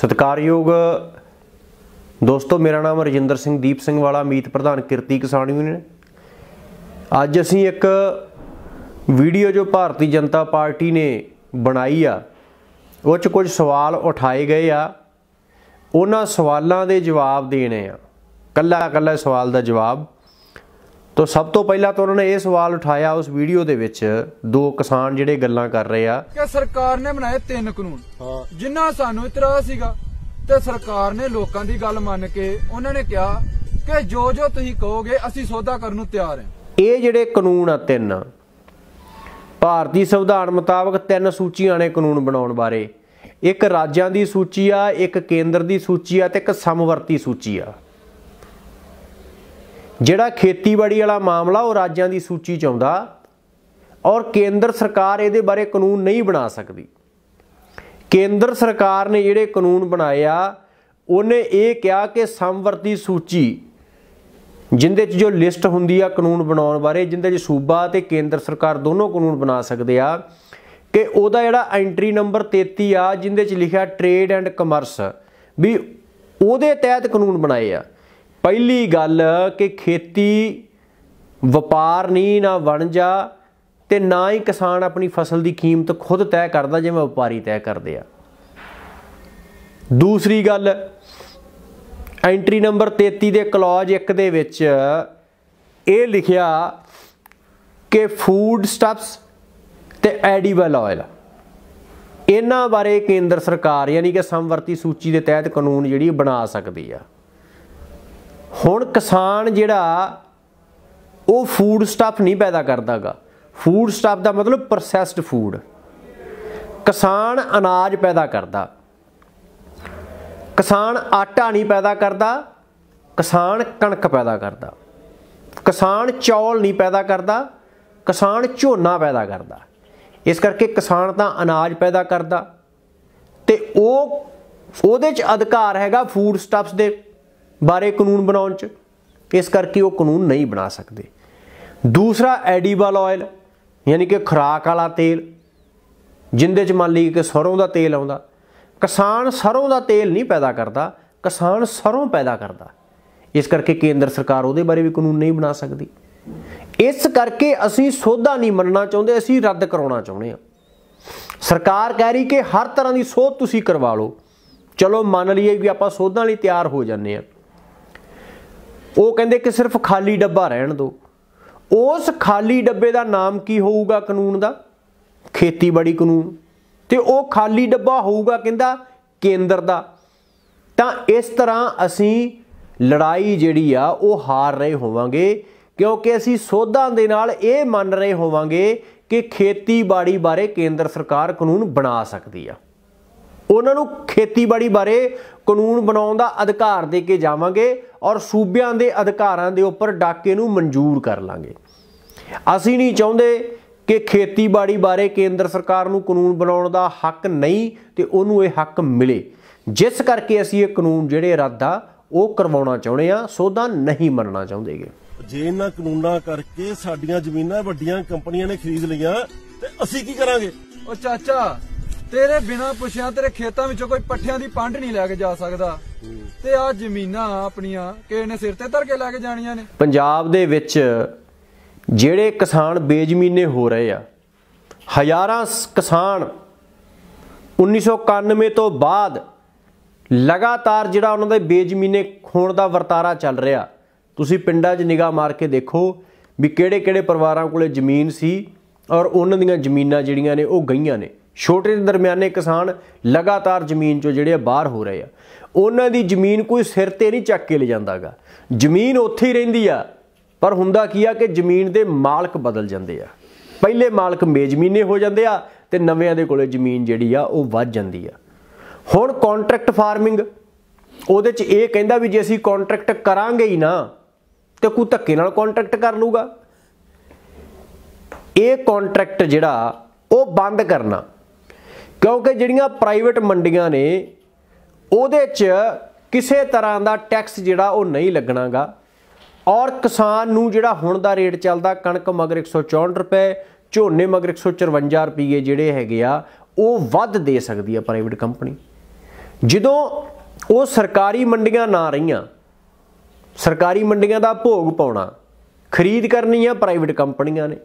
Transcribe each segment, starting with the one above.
ਸਤਿਕਾਰਯੋਗ ਦੋਸਤੋ ਮੇਰਾ ਨਾਮ ਰਜਿੰਦਰ ਸਿੰਘ ਦੀਪ ਸਿੰਘ ਵਾਲਾ ਮੀਤ ਪ੍ਰਧਾਨ ਕਿਰਤੀ ਕਿਸਾਨ ਯੂਨੀਅਨ ਅੱਜ ਅਸੀਂ ਇੱਕ ਵੀਡੀਓ ਜੋ ਭਾਰਤੀ ਜਨਤਾ ਪਾਰਟੀ ਨੇ ਬਣਾਈ ਆ ਉਹ 'ਚ ਕੁਝ ਸਵਾਲ ਉਠਾਏ ਗਏ ਆ ਉਹਨਾਂ ਸਵਾਲਾਂ ਦੇ ਜਵਾਬ ਦੇਣੇ ਆ ਕੱਲਾ ਕੱਲਾ ਸਵਾਲ ਦਾ ਜਵਾਬ ਤੋਂ ਸਭ ਤੋਂ ਪਹਿਲਾਂ ਤਾਂ ਉਹਨਾਂ ਨੇ ਇਹ ਸਵਾਲ ਉਠਾਇਆ ਉਸ ਵੀਡੀਓ ਦੇ ਵਿੱਚ ਦੋ ਕਿਸਾਨ ਜਿਹੜੇ ਗੱਲਾਂ ਕਰ ਰਹੇ ਆ ਕਿ ਸਰਕਾਰ ਨੇ ਬਣਾਏ ਤਿੰਨ ਕਾਨੂੰਨ ਜਿਨ੍ਹਾਂ ਸਾਨੂੰ ਇਤਰਾਜ਼ ਸੀਗਾ ਤੇ ਸਰਕਾਰ ਨੇ ਲੋਕਾਂ ਦੀ ਗੱਲ ਮੰਨ ਕੇ ਉਹਨਾਂ ਨੇ ਕਿਹਾ ਕਿ ਜੋ ਜੋ ਤੁਸੀਂ ਕਹੋਗੇ ਅਸੀਂ ਸੌਦਾ ਕਰਨ ਨੂੰ ਤਿਆਰ ਹਾਂ ਇਹ ਜਿਹੜੇ ਕਾਨੂੰਨ ਆ ਤਿੰਨ ਭਾਰਤੀ ਸੰਵਿਧਾਨ ਮੁਤਾਬਕ ਤਿੰਨ ਸੂਚੀਆਂ ਨੇ ਕਾਨੂੰਨ ਬਣਾਉਣ ਬਾਰੇ ਇੱਕ ਰਾਜਾਂ ਦੀ ਸੂਚੀ ਆ ਇੱਕ ਕੇਂਦਰ ਦੀ ਸੂਚੀ ਆ ਤੇ ਇੱਕ ਸਮਵਰਤੀ ਸੂਚੀ ਆ ਜਿਹੜਾ ਖੇਤੀਬਾੜੀ ਵਾਲਾ ਮਾਮਲਾ ਉਹ ਰਾਜਾਂ ਦੀ ਸੂਚੀ ਚ ਆਉਂਦਾ ਔਰ ਕੇਂਦਰ ਸਰਕਾਰ ਇਹਦੇ ਬਾਰੇ ਕਾਨੂੰਨ ਨਹੀਂ ਬਣਾ ਸਕਦੀ ਕੇਂਦਰ ਸਰਕਾਰ ਨੇ ਜਿਹੜੇ ਕਾਨੂੰਨ ਬਣਾਇਆ ਉਹਨੇ ਇਹ ਕਿਹਾ ਕਿ ਸੰਵਰਤੀ ਸੂਚੀ ਜਿੰਦੇ 'ਚ ਜੋ ਲਿਸਟ ਹੁੰਦੀ ਆ ਕਾਨੂੰਨ ਬਣਾਉਣ ਬਾਰੇ ਜਿੰਦੇ 'ਚ ਸੂਬਾ ਤੇ ਕੇਂਦਰ ਸਰਕਾਰ ਦੋਨੋਂ ਕਾਨੂੰਨ ਬਣਾ ਸਕਦੇ ਆ ਕਿ ਉਹਦਾ ਜਿਹੜਾ ਐਂਟਰੀ ਨੰਬਰ 33 ਆ ਜਿੰਦੇ 'ਚ ਲਿਖਿਆ ਟ੍ਰੇਡ ਐਂਡ ਕਮਰਸ ਵੀ ਉਹਦੇ ਤਹਿਤ ਕਾਨੂੰਨ ਬਣਾਏ ਆ ਪਹਿਲੀ ਗੱਲ ਕਿ ਖੇਤੀ ਵਪਾਰ ਨਹੀਂ ਨਾ ਬਣ ਜਾ ਤੇ ਨਾ ਹੀ ਕਿਸਾਨ ਆਪਣੀ ਫਸਲ ਦੀ ਕੀਮਤ ਖੁਦ ਤੈਅ ਕਰਦਾ ਜਿਵੇਂ ਵਪਾਰੀ ਤੈਅ ਕਰਦੇ ਆ ਦੂਸਰੀ ਗੱਲ ਐਂਟਰੀ ਨੰਬਰ 33 ਦੇ ਕਲੌਜ 1 ਦੇ ਵਿੱਚ ਇਹ ਲਿਖਿਆ ਕਿ ਫੂਡ ਸਟਫਸ ਤੇ ਐਡੀਬਲ ਆਇਲ ਇਹਨਾਂ ਬਾਰੇ ਕੇਂਦਰ ਸਰਕਾਰ ਯਾਨੀ ਕਿ ਸੰਵਰਤੀ ਸੂਚੀ ਦੇ ਤਹਿਤ ਕਾਨੂੰਨ ਜਿਹੜੀ ਬਣਾ ਸਕਦੀ ਆ ਹੁਣ ਕਿਸਾਨ ਜਿਹੜਾ ਉਹ ਫੂਡ ਸਟਫ ਨਹੀਂ ਪੈਦਾ ਕਰਦਾਗਾ ਫੂਡ ਸਟਫ ਦਾ ਮਤਲਬ ਪ੍ਰੋਸੈਸਡ ਫੂਡ ਕਿਸਾਨ ਅਨਾਜ ਪੈਦਾ ਕਰਦਾ ਕਿਸਾਨ ਆਟਾ ਨਹੀਂ ਪੈਦਾ ਕਰਦਾ ਕਿਸਾਨ ਕਣਕ ਪੈਦਾ ਕਰਦਾ ਕਿਸਾਨ ਚੌਲ ਨਹੀਂ ਪੈਦਾ ਕਰਦਾ ਕਿਸਾਨ ਝੋਨਾ ਪੈਦਾ ਕਰਦਾ ਇਸ ਕਰਕੇ ਕਿਸਾਨ ਤਾਂ ਅਨਾਜ ਪੈਦਾ ਕਰਦਾ ਤੇ ਉਹ ਉਹਦੇ ਚ ਅਧਿਕਾਰ ਹੈਗਾ ਫੂਡ ਸਟਫਸ ਦੇ ਬਾਰੇ ਕਾਨੂੰਨ ਬਣਾਉਣ 'ਚ ਇਸ ਕਰਕੇ ਉਹ ਕਾਨੂੰਨ ਨਹੀਂ ਬਣਾ ਸਕਦੇ ਦੂਸਰਾ ਐਡੀਬਲ ਆਇਲ ਯਾਨੀ ਕਿ ਖਰਾਕ ਵਾਲਾ ਤੇਲ ਜਿੰਦੇ 'ਚ ਮੰਨ ਲਈ ਕਿ ਸਰੋਂ ਦਾ ਤੇਲ ਆਉਂਦਾ ਕਿਸਾਨ ਸਰੋਂ ਦਾ ਤੇਲ ਨਹੀਂ ਪੈਦਾ ਕਰਦਾ ਕਿਸਾਨ ਸਰੋਂ ਪੈਦਾ ਕਰਦਾ ਇਸ ਕਰਕੇ ਕੇਂਦਰ ਸਰਕਾਰ ਉਹਦੇ ਬਾਰੇ ਵੀ ਕਾਨੂੰਨ ਨਹੀਂ ਬਣਾ ਸਕਦੀ ਇਸ ਕਰਕੇ ਅਸੀਂ ਸੋਧਾ ਨਹੀਂ ਮੰਨਣਾ ਚਾਹੁੰਦੇ ਅਸੀਂ ਰੱਦ ਕਰਾਉਣਾ ਚਾਹੁੰਦੇ ਆ ਸਰਕਾਰ ਕਹਿ ਰਹੀ ਕਿ ਹਰ ਤਰ੍ਹਾਂ ਦੀ ਸੋਧ ਤੁਸੀਂ ਕਰਵਾ ਲਓ ਚਲੋ ਮੰਨ ਲਈਏ ਵੀ ਆਪਾਂ ਸੋਧਾਂ ਲਈ ਤਿਆਰ ਹੋ ਜਾਂਦੇ ਆ ਉਹ ਕਹਿੰਦੇ ਕਿ ਸਿਰਫ ਖਾਲੀ ਡੱਬਾ ਰਹਿਣ ਦਿਓ ਉਸ ਖਾਲੀ ਡੱਬੇ ਦਾ ਨਾਮ ਕੀ ਹੋਊਗਾ ਕਾਨੂੰਨ ਦਾ ਖੇਤੀਬਾੜੀ ਕਾਨੂੰਨ ਤੇ ਉਹ ਖਾਲੀ ਡੱਬਾ ਹੋਊਗਾ ਕਹਿੰਦਾ ਕੇਂਦਰ ਦਾ ਤਾਂ ਇਸ ਤਰ੍ਹਾਂ ਅਸੀਂ ਲੜਾਈ ਜਿਹੜੀ ਆ ਉਹ ਹਾਰ ਰਹੇ ਹੋਵਾਂਗੇ ਕਿਉਂਕਿ ਅਸੀਂ ਸੋਧਾਂ ਦੇ ਨਾਲ ਇਹ ਮੰਨ ਰਹੇ ਹੋਵਾਂਗੇ ਕਿ ਖੇਤੀਬਾੜੀ ਬਾਰੇ ਕੇਂਦਰ ਸਰਕਾਰ ਕਾਨੂੰਨ ਬਣਾ ਸਕਦੀ ਆ ਉਹਨਾਂ ਨੂੰ ਖੇਤੀਬਾੜੀ ਬਾਰੇ ਕਾਨੂੰਨ ਬਣਾਉਣ ਦਾ ਅਧਿਕਾਰ ਦੇ ਕੇ ਜਾਵਾਂਗੇ ਔਰ ਸੂਬਿਆਂ ਦੇ ਅਧਿਕਾਰਾਂ ਦੇ ਉੱਪਰ ਡਾਕੇ ਨੂੰ ਮਨਜ਼ੂਰ ਕਰ ਲਾਂਗੇ ਅਸੀਂ ਨਹੀਂ ਚਾਹੁੰਦੇ ਕਿ ਖੇਤੀਬਾੜੀ ਬਾਰੇ ਕੇਂਦਰ ਸਰਕਾਰ ਨੂੰ ਕਾਨੂੰਨ ਬਣਾਉਣ ਦਾ ਹੱਕ ਨਹੀਂ ਤੇ ਉਹਨੂੰ ਇਹ ਹੱਕ ਮਿਲੇ ਜਿਸ ਕਰਕੇ ਅਸੀਂ ਇਹ ਕਾਨੂੰਨ ਜਿਹੜੇ ਰੱਦ ਆ ਉਹ ਕਰਵਾਉਣਾ ਚਾਹੁੰਦੇ ਆ ਸੋਧਾ ਨਹੀਂ ਮੰਨਣਾ ਚਾਹੁੰਦੇਗੇ ਜੇ ਇਹਨਾਂ ਕਾਨੂੰਨਾਂ ਕਰਕੇ ਸਾਡੀਆਂ ਜ਼ਮੀਨਾਂ ਵੱਡੀਆਂ ਕੰਪਨੀਆਂ ਨੇ ਖਰੀਦ ਲਈਆਂ ਤੇ ਅਸੀਂ ਕੀ ਕਰਾਂਗੇ ਉਹ ਚਾਚਾ ਤੇਰੇ ਬਿਨਾ ਪੁੱਛਿਆ ਤੇਰੇ ਖੇਤਾਂ ਵਿੱਚੋਂ ਕੋਈ ਪੱਠਿਆਂ ਦੀ ਪੰਡ ਨਹੀਂ ਲੈ ਕੇ ਜਾ ਸਕਦਾ ਤੇ ਆ ਜ਼ਮੀਨਾਂ ਆਪਣੀਆਂ ਕਿਸੇ ਨੇ ਸਿਰ ਤੇ ਧਰ ਕੇ ਲੈ ਕੇ ਜਾਣੀਆਂ ਨੇ ਪੰਜਾਬ ਦੇ ਵਿੱਚ ਜਿਹੜੇ ਕਿਸਾਨ ਬੇਜ਼ਮੀਨੇ ਹੋ ਰਹੇ ਆ ਹਜ਼ਾਰਾਂ ਕਿਸਾਨ 1991 ਤੋਂ ਬਾਅਦ ਲਗਾਤਾਰ ਜਿਹੜਾ ਉਹਨਾਂ ਦੇ ਬੇਜ਼ਮੀਨੇ ਖੋਣ ਦਾ ਵਰਤਾਰਾ ਚੱਲ ਰਿਹਾ ਤੁਸੀਂ ਪਿੰਡਾਂ 'ਚ ਨਿਗਾਹ ਮਾਰ ਕੇ ਦੇਖੋ ਵੀ ਕਿਹੜੇ-ਕਿਹੜੇ ਪਰਿਵਾਰਾਂ ਕੋਲੇ ਜ਼ਮੀਨ ਸੀ ਔਰ ਉਹਨਾਂ ਦੀਆਂ ਜ਼ਮੀਨਾਂ ਜਿਹੜੀਆਂ ਨੇ ਉਹ ਗਈਆਂ ਨੇ ਛੋਟੇ ਤੇ ਦਰਮਿਆਨੇ ਕਿਸਾਨ ਲਗਾਤਾਰ ਜ਼ਮੀਨ ਚੋਂ ਜਿਹੜੇ ਬਾਹਰ ਹੋ ਰਹੇ ਆ ਉਹਨਾਂ ਦੀ ਜ਼ਮੀਨ ਕੋਈ ਸਿਰ ਤੇ ਨਹੀਂ ਚੱਕ ਕੇ ਲੈ ਜਾਂਦਾਗਾ ਜ਼ਮੀਨ ਉੱਥੇ ਹੀ ਰਹਿੰਦੀ ਆ ਪਰ ਹੁੰਦਾ ਕੀ ਆ ਕਿ ਜ਼ਮੀਨ ਦੇ ਮਾਲਕ ਬਦਲ ਜਾਂਦੇ ਆ ਪਹਿਲੇ ਮਾਲਕ ਮੇਜ਼ਮੀਨੇ ਹੋ ਜਾਂਦੇ ਆ ਤੇ ਨਵਿਆਂ ਦੇ ਕੋਲੇ ਜ਼ਮੀਨ ਜਿਹੜੀ ਆ ਉਹ ਵੱਧ ਜਾਂਦੀ ਆ ਹੁਣ ਕੰਟਰੈਕਟ ਫਾਰਮਿੰਗ ਉਹਦੇ 'ਚ ਇਹ ਕਹਿੰਦਾ ਵੀ ਜੇ ਅਸੀਂ ਕੰਟਰੈਕਟ ਕਰਾਂਗੇ ਹੀ ਨਾ ਤੇ ਕੋਈ ਧੱਕੇ ਨਾਲ ਕੰਟਰੈਕਟ ਕਰ ਲੂਗਾ ਇਹ ਕੰਟਰੈਕਟ ਜਿਹੜਾ ਉਹ ਬੰਦ ਕਰਨਾ ਕਿਉਂਕਿ ਜਿਹੜੀਆਂ ਪ੍ਰਾਈਵੇਟ ਮੰਡੀਆਂ ਨੇ ਉਹਦੇ 'ਚ ਕਿਸੇ ਤਰ੍ਹਾਂ ਦਾ ਟੈਕਸ ਜਿਹੜਾ ਉਹ ਨਹੀਂ ਲੱਗਣਾਗਾ ਔਰ ਕਿਸਾਨ ਨੂੰ ਜਿਹੜਾ ਹੁਣ ਦਾ ਰੇਟ ਚੱਲਦਾ ਕਣਕ ਮਗਰ 164 ਰੁਪਏ ਝੋਨੇ ਮਗਰ 154 ਰੁਪਏ ਜਿਹੜੇ ਹੈਗੇ ਆ ਉਹ ਵੱਧ ਦੇ ਸਕਦੀ ਆ ਪ੍ਰਾਈਵੇਟ ਕੰਪਨੀ ਜਦੋਂ ਉਹ ਸਰਕਾਰੀ ਮੰਡੀਆਂ ਨਾ ਰਹੀਆਂ ਸਰਕਾਰੀ ਮੰਡੀਆਂ ਦਾ ਭੋਗ ਪਾਉਣਾ ਖਰੀਦ ਕਰਨੀ ਆ ਪ੍ਰਾਈਵੇਟ ਕੰਪਨੀਆਂ ਨੇ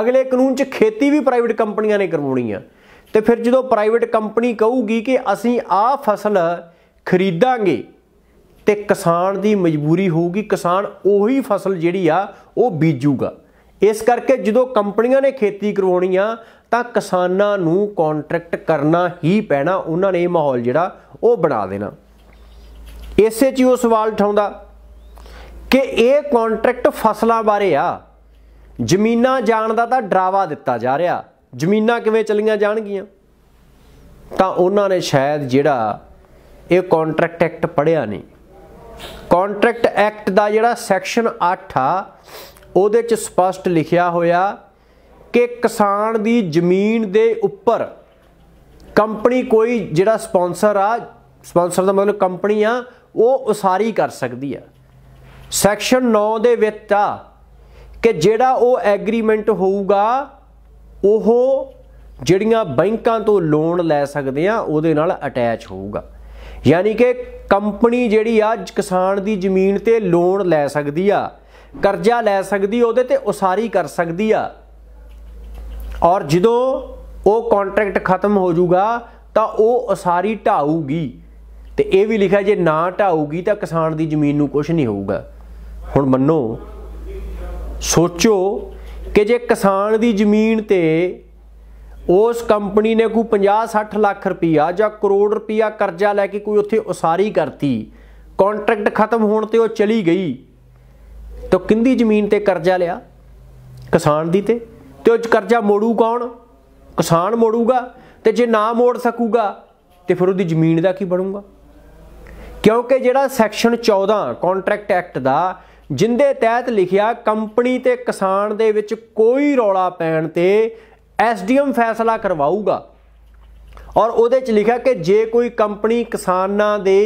ਅਗਲੇ ਕਾਨੂੰਨ 'ਚ ਖੇਤੀ ਵੀ ਪ੍ਰਾਈਵੇਟ ਕੰਪਨੀਆਂ ਨੇ ਕਰਵਾਉਣੀ ਆ ਤੇ ਫਿਰ ਜਦੋਂ ਪ੍ਰਾਈਵੇਟ ਕੰਪਨੀ ਕਹੂਗੀ ਕਿ ਅਸੀਂ ਆਹ ਫਸਲ ਖਰੀਦਾਂਗੇ ਤੇ ਕਿਸਾਨ ਦੀ ਮਜਬੂਰੀ ਹੋਊਗੀ ਕਿਸਾਨ ਉਹੀ ਫਸਲ ਜਿਹੜੀ ਆ ਉਹ ਬੀਜੂਗਾ ਇਸ ਕਰਕੇ ਜਦੋਂ ਕੰਪਨੀਆਂ ਨੇ ਖੇਤੀ ਕਰਵਾਉਣੀ ਆ ਤਾਂ ਕਿਸਾਨਾਂ ਨੂੰ ਕੰਟਰੈਕਟ ਕਰਨਾ ਹੀ ਪੈਣਾ ਉਹਨਾਂ ਨੇ ਇਹ ਮਾਹੌਲ ਜਿਹੜਾ ਉਹ ਬਣਾ ਦੇਣਾ ਇਸੇ 'ਚ ਉਹ ਸਵਾਲ ਉਠਾਉਂਦਾ ਕਿ ਇਹ ਕੰਟਰੈਕਟ ਫਸਲਾਂ ਬਾਰੇ ਆ ਜ਼ਮੀਨਾਂ ਜਾਣ ਦਾ ਤਾਂ ਡਰਾਵਾ ਦਿੱਤਾ ਜਾ ਰਿਹਾ ਜ਼ਮੀਨਾਂ ਕਿਵੇਂ ਚਲੀਆਂ ਜਾਣਗੀਆਂ ਤਾਂ ਉਹਨਾਂ ਨੇ ਸ਼ਾਇਦ ਜਿਹੜਾ ਇਹ ਕੰਟਰੈਕਟ ਐਕਟ ਪੜਿਆ ਨਹੀਂ ਕੰਟਰੈਕਟ ਐਕਟ ਦਾ ਜਿਹੜਾ ਸੈਕਸ਼ਨ 8 ਆ ਉਹਦੇ ਚ ਸਪਸ਼ਟ ਲਿਖਿਆ ਹੋਇਆ ਕਿ ਕਿਸਾਨ ਦੀ ਜ਼ਮੀਨ ਦੇ ਉੱਪਰ ਕੰਪਨੀ ਕੋਈ ਜਿਹੜਾ ਸਪான்ਸਰ ਆ ਸਪான்ਸਰ ਦਾ ਮਤਲਬ ਕੰਪਨੀ ਆ ਉਹ ਉਸਾਰੀ ਕਰ ਸਕਦੀ ਆ ਸੈਕਸ਼ਨ 9 ਦੇ ਵਿੱਚ ਆ ਕਿ ਜਿਹੜਾ ਉਹ ਐਗਰੀਮੈਂਟ ਹੋਊਗਾ ਉਹ ਜਿਹੜੀਆਂ ਬੈਂਕਾਂ ਤੋਂ ਲੋਨ ਲੈ ਸਕਦੇ ਆ ਉਹਦੇ ਨਾਲ ਅਟੈਚ ਹੋਊਗਾ ਯਾਨੀ ਕਿ ਕੰਪਨੀ ਜਿਹੜੀ ਆ ਕਿਸਾਨ ਦੀ ਜ਼ਮੀਨ ਤੇ ਲੋਨ ਲੈ ਸਕਦੀ ਆ ਕਰਜ਼ਾ ਲੈ ਸਕਦੀ ਉਹਦੇ ਤੇ ਉਸਾਰੀ ਕਰ ਸਕਦੀ ਆ ਔਰ ਜਦੋਂ ਉਹ ਕੰਟਰੈਕਟ ਖਤਮ ਹੋ ਜਾਊਗਾ ਤਾਂ ਉਹ ਉਸਾਰੀ ਢਾਊਗੀ ਤੇ ਇਹ ਵੀ ਲਿਖਿਆ ਜੇ ਨਾ ਢਾਊਗੀ ਤਾਂ ਕਿਸਾਨ ਦੀ ਜ਼ਮੀਨ ਨੂੰ ਕੁਝ ਨਹੀਂ ਹੋਊਗਾ ਹੁਣ ਮੰਨੋ ਸੋਚੋ ਕਿ ਜੇ ਕਿਸਾਨ ਦੀ ਜ਼ਮੀਨ ਤੇ ਉਸ ਕੰਪਨੀ ਨੇ ਕੋਈ 50-60 ਲੱਖ ਰੁਪਇਆ ਜਾਂ ਕਰੋੜ ਰੁਪਇਆ ਕਰਜ਼ਾ ਲੈ ਕੇ ਕੋਈ ਉੱਥੇ ਉਸਾਰੀ ਕਰਤੀ ਕੰਟਰੈਕਟ ਖਤਮ ਹੋਣ ਤੇ ਉਹ ਚਲੀ ਗਈ ਤਾਂ ਕਿੰਦੀ ਜ਼ਮੀਨ ਤੇ ਕਰਜ਼ਾ ਲਿਆ ਕਿਸਾਨ ਦੀ ਤੇ ਤੇ ਉਹ ਕਰਜ਼ਾ ਮੋੜੂ ਕੌਣ ਕਿਸਾਨ ਮੋੜੂਗਾ ਤੇ ਜੇ ਨਾ ਮੋੜ ਸਕੂਗਾ ਤੇ ਫਿਰ ਉਹਦੀ ਜ਼ਮੀਨ ਦਾ ਕੀ ਬਣੂਗਾ ਕਿਉਂਕਿ ਜਿਹੜਾ ਸੈਕਸ਼ਨ 14 ਕੰਟਰੈਕਟ ਐਕਟ ਦਾ ਜਿੰਦੇ ਤਹਿਤ ਲਿਖਿਆ ਕੰਪਨੀ ਤੇ ਕਿਸਾਨ ਦੇ ਵਿੱਚ ਕੋਈ ਰੌਲਾ ਪੈਣ ਤੇ ਐਸਡੀਐਮ ਫੈਸਲਾ ਕਰਵਾਊਗਾ ਔਰ ਉਹਦੇ ਚ ਲਿਖਿਆ ਕਿ ਜੇ ਕੋਈ ਕੰਪਨੀ ਕਿਸਾਨਾਂ ਦੇ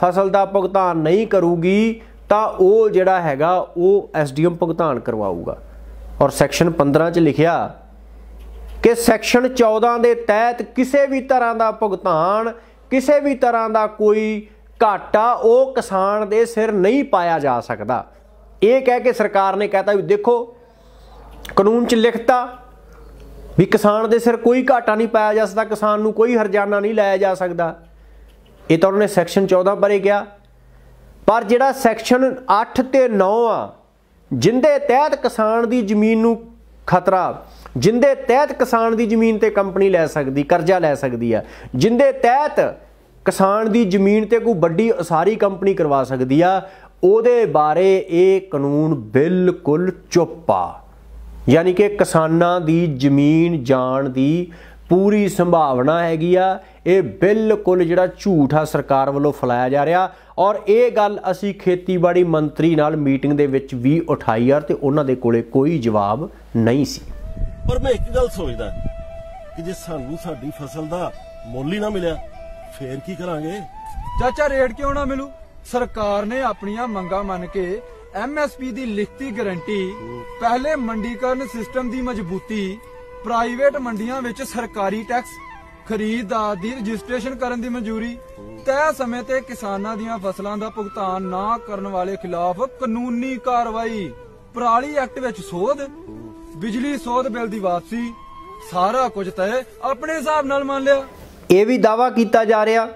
ਫਸਲ ਦਾ ਭੁਗਤਾਨ ਨਹੀਂ ਕਰੂਗੀ ਤਾਂ ਉਹ ਜਿਹੜਾ ਹੈਗਾ ਉਹ ਐਸਡੀਐਮ ਭੁਗਤਾਨ ਕਰਵਾਊਗਾ ਔਰ ਸੈਕਸ਼ਨ 15 ਚ ਲਿਖਿਆ ਕਿ ਸੈਕਸ਼ਨ 14 ਦੇ ਤਹਿਤ ਕਿਸੇ ਵੀ ਤਰ੍ਹਾਂ ਦਾ ਭੁਗਤਾਨ ਕਿਸੇ ਵੀ ਤਰ੍ਹਾਂ ਦਾ ਕੋਈ ਘਾਟਾ ਉਹ ਕਿਸਾਨ ਦੇ ਸਿਰ ਨਹੀਂ ਪਾਇਆ ਜਾ ਸਕਦਾ ਇਹ ਕਹਿ ਕੇ ਸਰਕਾਰ ਨੇ ਕਹਤਾ ਵੀ ਦੇਖੋ ਕਾਨੂੰਨ 'ਚ ਲਿਖਤਾ ਵੀ ਕਿਸਾਨ ਦੇ ਸਿਰ ਕੋਈ ਘਾਟਾ ਨਹੀਂ ਪਾਇਆ ਜਾ ਸਕਦਾ ਕਿਸਾਨ ਨੂੰ ਕੋਈ ਹਰਜਾਨਾ ਨਹੀਂ ਲਾਇਆ ਜਾ ਸਕਦਾ ਇਹ ਤਾਂ ਉਹਨੇ ਸੈਕਸ਼ਨ 14 ਬਾਰੇ ਗਿਆ ਪਰ ਜਿਹੜਾ ਸੈਕਸ਼ਨ 8 ਤੇ 9 ਆ ਜਿੰਦੇ ਤਹਿਤ ਕਿਸਾਨ ਦੀ ਜ਼ਮੀਨ ਨੂੰ ਖਤਰਾ ਜਿੰਦੇ ਤਹਿਤ ਕਿਸਾਨ ਦੀ ਜ਼ਮੀਨ ਤੇ ਕੰਪਨੀ ਲੈ ਸਕਦੀ ਕਰਜ਼ਾ ਲੈ ਸਕਦੀ ਆ ਜਿੰਦੇ ਤਹਿਤ ਕਿਸਾਨ ਦੀ ਜ਼ਮੀਨ ਤੇ ਕੋਈ ਵੱਡੀ ਅਸਾਰੀ ਕੰਪਨੀ ਕਰਵਾ ਸਕਦੀ ਆ ਉਹਦੇ ਬਾਰੇ ਇਹ ਕਾਨੂੰਨ ਬਿਲਕੁਲ ਚੁੱਪ ਆ ਯਾਨੀ ਕਿ ਕਿਸਾਨਾਂ ਦੀ ਜ਼ਮੀਨ ਜਾਣ ਦੀ ਪੂਰੀ ਸੰਭਾਵਨਾ ਹੈਗੀ ਆ ਇਹ ਬਿਲਕੁਲ ਜਿਹੜਾ ਝੂਠ ਆ ਸਰਕਾਰ ਵੱਲੋਂ ਫਲਾਇਆ ਜਾ ਰਿਹਾ ਔਰ ਇਹ ਗੱਲ ਅਸੀਂ ਖੇਤੀਬਾੜੀ ਮੰਤਰੀ ਨਾਲ ਮੀਟਿੰਗ ਦੇ ਵਿੱਚ ਵੀ ਉਠਾਈ ਆ ਤੇ ਉਹਨਾਂ ਦੇ ਕੋਲੇ ਕੋਈ ਜਵਾਬ ਨਹੀਂ ਸੀ ਪਰ ਮੈਂ ਇੱਕ ਗੱਲ ਸੋਚਦਾ ਕਿ ਜੇ ਸਾਨੂੰ ਸਾਡੀ ਫਸਲ ਦਾ ਮੁੱਲ ਹੀ ਨਾ ਮਿਲਿਆ ਫੇਰ ਕੀ ਕਰਾਂਗੇ ਚਾਚਾ ਰੇਟ ਕਿਉਂ ਨਾ ਮਿਲੂ ਸਰਕਾਰ ਨੇ ਆਪਣੀਆਂ ਮੰਗਾਂ ਮੰਨ ਕੇ ਐਮਐਸਪੀ ਦੀ ਲਿਖਤੀ ਗਾਰੰਟੀ ਪਹਿਲੇ ਮੰਡੀਕਰਨ ਸਿਸਟਮ ਦੀ ਮਜ਼ਬੂਤੀ ਪ੍ਰਾਈਵੇਟ ਮੰਡੀਆਂ ਵਿੱਚ ਸਰਕਾਰੀ ਟੈਕਸ ਖਰੀਦਦਾਰ ਦੀ ਰਜਿਸਟ੍ਰੇਸ਼ਨ ਕਰਨ ਦੀ ਮਨਜ਼ੂਰੀ ਤੈਅ ਸਮੇਂ ਤੇ ਕਿਸਾਨਾਂ ਦੀਆਂ ਫਸਲਾਂ ਦਾ ਭੁਗਤਾਨ ਨਾ ਕਰਨ ਵਾਲੇ ਖਿਲਾਫ ਕਾਨੂੰਨੀ ਕਾਰਵਾਈ ਪ੍ਰਾਲੀ ਐਕਟ ਵਿੱਚ ਸੋਧ ਬਿਜਲੀ ਸੋਧ ਬਿੱਲ ਦੀ ਵਾਪਸੀ ਸਾਰਾ ਕੁਝ ਤੈ ਆਪਣੇ ਹਿਸਾਬ ਨਾਲ ਮੰਨ ਲਿਆ ਇਹ ਵੀ ਦਾਵਾ ਕੀਤਾ ਜਾ ਰਿਹਾ